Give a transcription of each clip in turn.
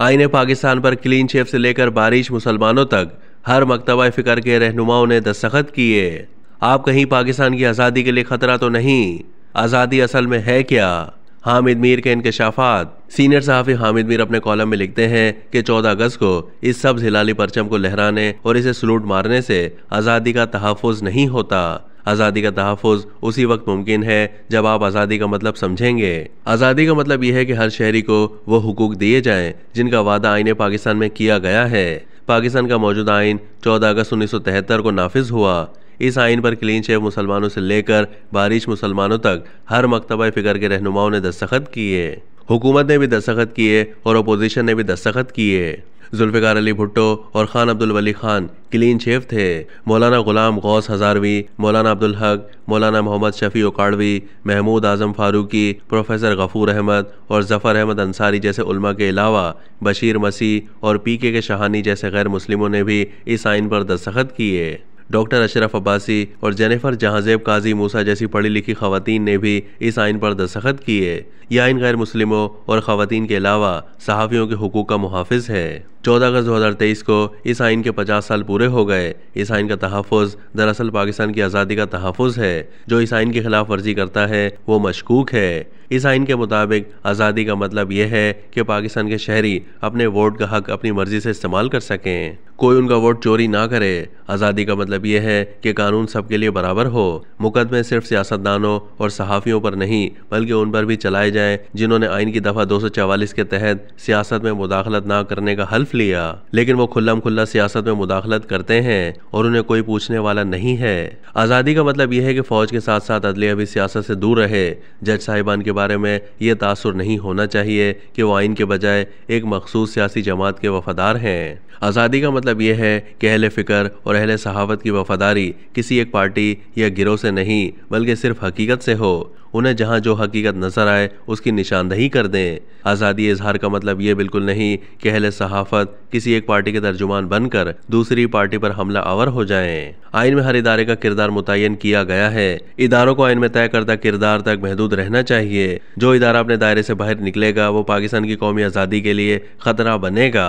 आईने पाकिस्तान पर clean chef से लेकर बारिश मुसलमानों तक हर मकतबा फ़िक्र के रहनुमाओं ने दस्तखत किए आप कहीं पाकिस्तान की आज़ादी के लिए ख़तरा तो नहीं आज़ादी असल में है क्या हामिद मीर के इनकशाफात सीनियर सहाफ़ी हामिद मीर अपने कॉलम में लिखते हैं कि 14 अगस्त को इस सब्ज हिलाली परचम को लहराने और इसे सलूट मारने से आज़ादी का तहफ़ नहीं होता आज़ादी का तहफ़ उसी वक्त मुमकिन है जब आप आज़ादी का मतलब समझेंगे आज़ादी का मतलब यह है कि हर शहरी को वो हकूक दिए जाएं जिनका वादा आईने पाकिस्तान में किया गया है पाकिस्तान का मौजूदा आइन 14 अगस्त उन्नीस को नाफिज हुआ इस आइन पर क्लीन शेव मुसलमानों से लेकर बारिश मुसलमानों तक हर मकतबा फ़िक्र के रहनुमाओं ने दस्तखत किए हुकूमत ने भी दस्तखत किए और अपोजिशन ने भी दस्तखत किए जुल्फ़िकार अली भुट्टो और खान अब्दुल वली खान क्लीन शेफ थे मौलाना गुलाम गौस हजारवी मौलाना अब्दुल हक मौलाना मोहम्मद शफी उकाड़वी महमूद आजम फारूकी प्रोफेसर गफूर अहमद और जफ़र अहमद अंसारी जैसे उलमा के अलावा बशीर मसीह और पी के, के शहानी जैसे गैर मुस्लिमों ने भी इस आइन पर दस्तखत किए डॉक्टर अशरफ अब्बासी और जेनेफर जहाजेब काजी मूसा जैसी पढ़ी लिखी खातन ने भी इस आइन पर दस्तखत किए यह आइन गैर मुस्लिमों और खातन के अलावा सहाफ़ियों के हकूक़ का मुहाफ़ है चौदह अगस्त दो हज़ार तेईस को इस आइन के पचास साल पूरे हो गए इस आइन का तहफ़ दरअसल पाकिस्तान की आज़ादी का तहफ़ है जो इस आइन की खिलाफ वर्जी करता है वो मशकूक है इस आइन के मुताबिक आज़ादी का मतलब यह है कि पाकिस्तान के शहरी अपने वोट का हक अपनी मर्जी से इस्तेमाल कर सकें कोई उनका वोट चोरी ना करे आज़ादी का मतलब यह है कि कानून सबके लिए बराबर हो मुकदमे सिर्फ सियासतदानों और सहाफ़ियों पर नहीं बल्कि उन पर भी चलाए जाएं जिन्होंने आइन की दफ़ा चवालीस के तहत सियासत में मुदाखलत ना करने का हल्फ लिया लेकिन वो खुल्लम खुल्ला सियासत में मुदाखलत करते हैं और उन्हें कोई पूछने वाला नहीं है आज़ादी का मतलब यह है कि फ़ौज के साथ साथ अदलिया भी सियासत से दूर रहे जज साहिबान के बारे में ये तासर नहीं होना चाहिए कि वो आइन के बजाय एक मखसूस सियासी जमात के वफादार हैं आज़ादी का मतलब यह है कि अहल फ़िक्र और अहल सहावत की वफादारी किसी एक पार्टी या गिरोह से नहीं बल्कि सिर्फ हकीकत से हो उन्हें जहां जो हकीकत नजर आए उसकी निशानदही कर दें आज़ादी इजहार का मतलब ये बिल्कुल नहीं कि अहल सहाफत किसी एक पार्टी के तर्जुमान बनकर दूसरी पार्टी पर हमला आवर हो जाए आइन में हर इदारे का किरदार मुतयन किया गया है इदारों को आइन में तय करता किरदार तक महदूद रहना चाहिए जो इदारा अपने दायरे से बाहर निकलेगा वो पाकिस्तान की कौमी आज़ादी के लिए खतरा बनेगा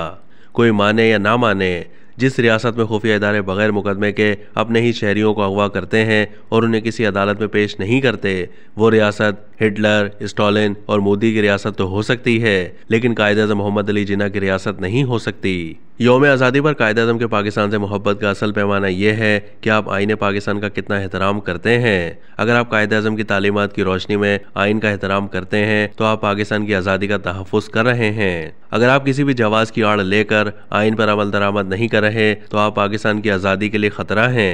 कोई माने या ना माने जिस रियासत में खुफिया इदारे बगैर मुकदमे के अपने ही शहरीों को अगवा करते हैं और उन्हें किसी अदालत में पेश नहीं करते वो रियासत हिटलर स्टालिन और मोदी की रियासत तो हो सकती है लेकिन कायद अजम मोहम्मद अली जिना की रियासत नहीं हो सकती योम आज़ादी पर कायद अजम के पाकिस्तान से मोहब्बत का असल पैमाना यह है कि आप आइन पाकिस्तान का कितना एहतराम करते हैं अगर आप कायद अजम की तालीमत की रोशनी में आइन का एहतराम करते हैं तो आप पाकिस्तान की आज़ादी का तहफ़ कर रहे हैं अगर आप किसी भी जवाज की आड़ लेकर आइन पर अमल दरामद नहीं कर रहे तो आप पाकिस्तान की आज़ादी के लिए ख़तरा हैं